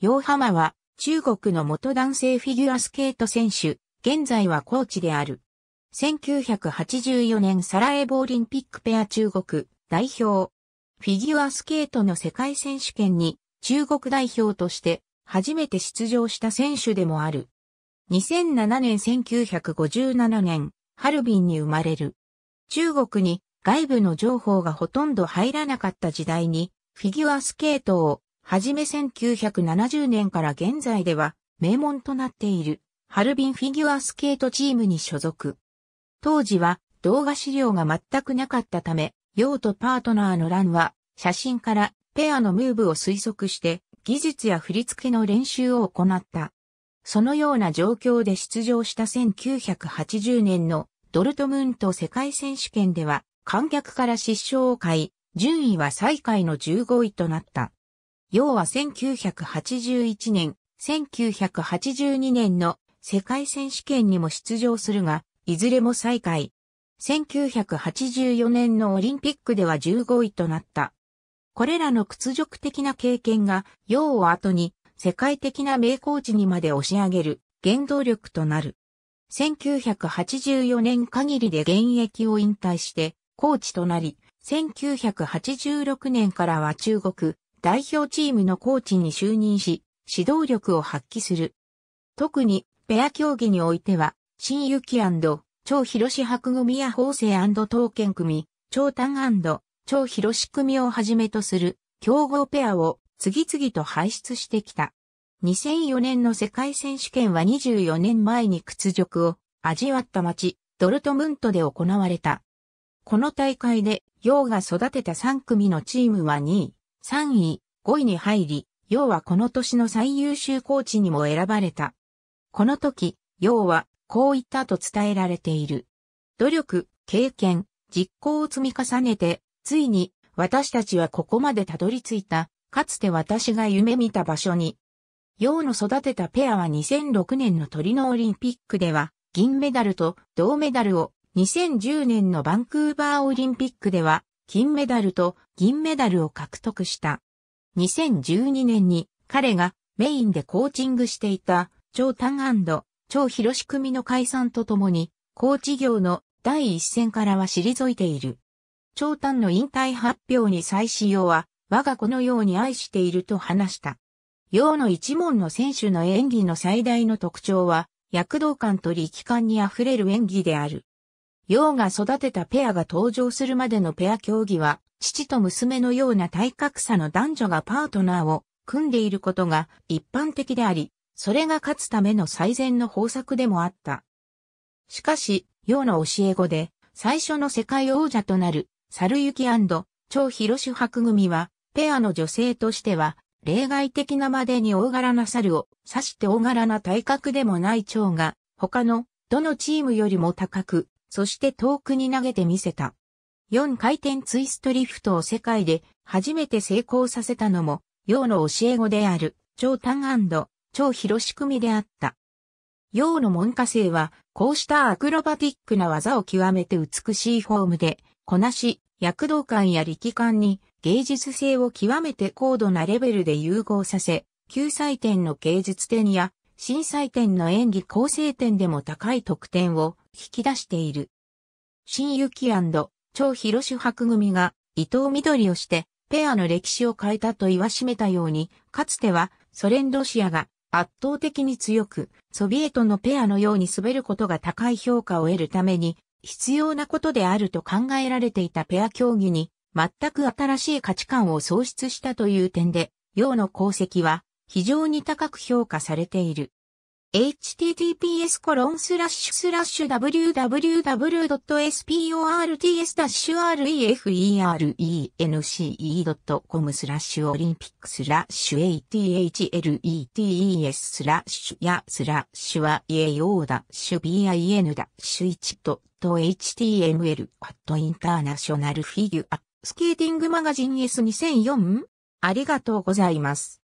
ヨーハマは、中国の元男性フィギュアスケート選手、現在はコーチである。1984年サラエボオリンピックペア中国代表。フィギュアスケートの世界選手権に中国代表として初めて出場した選手でもある。2007年1957年、ハルビンに生まれる。中国に外部の情報がほとんど入らなかった時代にフィギュアスケートをはじめ1970年から現在では名門となっているハルビンフィギュアスケートチームに所属。当時は動画資料が全くなかったため、用途パートナーの欄は写真からペアのムーブを推測して技術や振り付けの練習を行った。そのような状況で出場した1980年のドルトムント世界選手権では観客から失笑を買い、順位は最下位の15位となった。要は1981年、1982年の世界選手権にも出場するが、いずれも最下位。1984年のオリンピックでは15位となった。これらの屈辱的な経験が、要を後に世界的な名コーチにまで押し上げる原動力となる。1984年限りで現役を引退してコーチとなり、1986年からは中国、代表チームのコーチに就任し、指導力を発揮する。特に、ペア競技においては、新雪超広志白組や法政刀剣組、超丹超広志組をはじめとする、競合ペアを次々と輩出してきた。2004年の世界選手権は24年前に屈辱を味わった街、ドルトムントで行われた。この大会で、ヨウが育てた3組のチームは2位。3位、5位に入り、要はこの年の最優秀コーチにも選ばれた。この時、要はこう言ったと伝えられている。努力、経験、実行を積み重ねて、ついに私たちはここまでたどり着いた、かつて私が夢見た場所に。要の育てたペアは2006年のトリノオリンピックでは銀メダルと銅メダルを2010年のバンクーバーオリンピックでは金メダルと銀メダルを獲得した。2012年に彼がメインでコーチングしていた超タ超広し組の解散とともに、コーチ業の第一線からは退いている。長短の引退発表に際しようは、我が子のように愛していると話した。洋の一門の選手の演技の最大の特徴は、躍動感と力感に溢れる演技である。陽が育てたペアが登場するまでのペア競技は、父と娘のような体格差の男女がパートナーを組んでいることが一般的であり、それが勝つための最善の方策でもあった。しかし、陽の教え子で、最初の世界王者となる、猿行超広主白組は、ペアの女性としては、例外的なまでに大柄な猿を指して大柄な体格でもない蝶が、他の、どのチームよりも高く、そして遠くに投げてみせた。4回転ツイストリフトを世界で初めて成功させたのも、楊の教え子である、超丹超広組であった。楊の門下生は、こうしたアクロバティックな技を極めて美しいフォームで、こなし、躍動感や力感に芸術性を極めて高度なレベルで融合させ、救済点の芸術点や、震災点の演技構成点でも高い得点を引き出している。新雪超広主白組が伊藤緑をして、ペアの歴史を変えたと言わしめたように、かつてはソ連ロシアが圧倒的に強く、ソビエトのペアのように滑ることが高い評価を得るために、必要なことであると考えられていたペア競技に、全く新しい価値観を創出したという点で、洋の功績は非常に高く評価されている。https コロンスラッシュスラッシュ www.sports-reference.com スラッシュオリンピックスラッシュ athletes スラッシュやスラッシュは a o だシュ bin ダッシュ1と html アットインターナショナルフィギュアスケーティングマガジン S2004 ありがとうございます。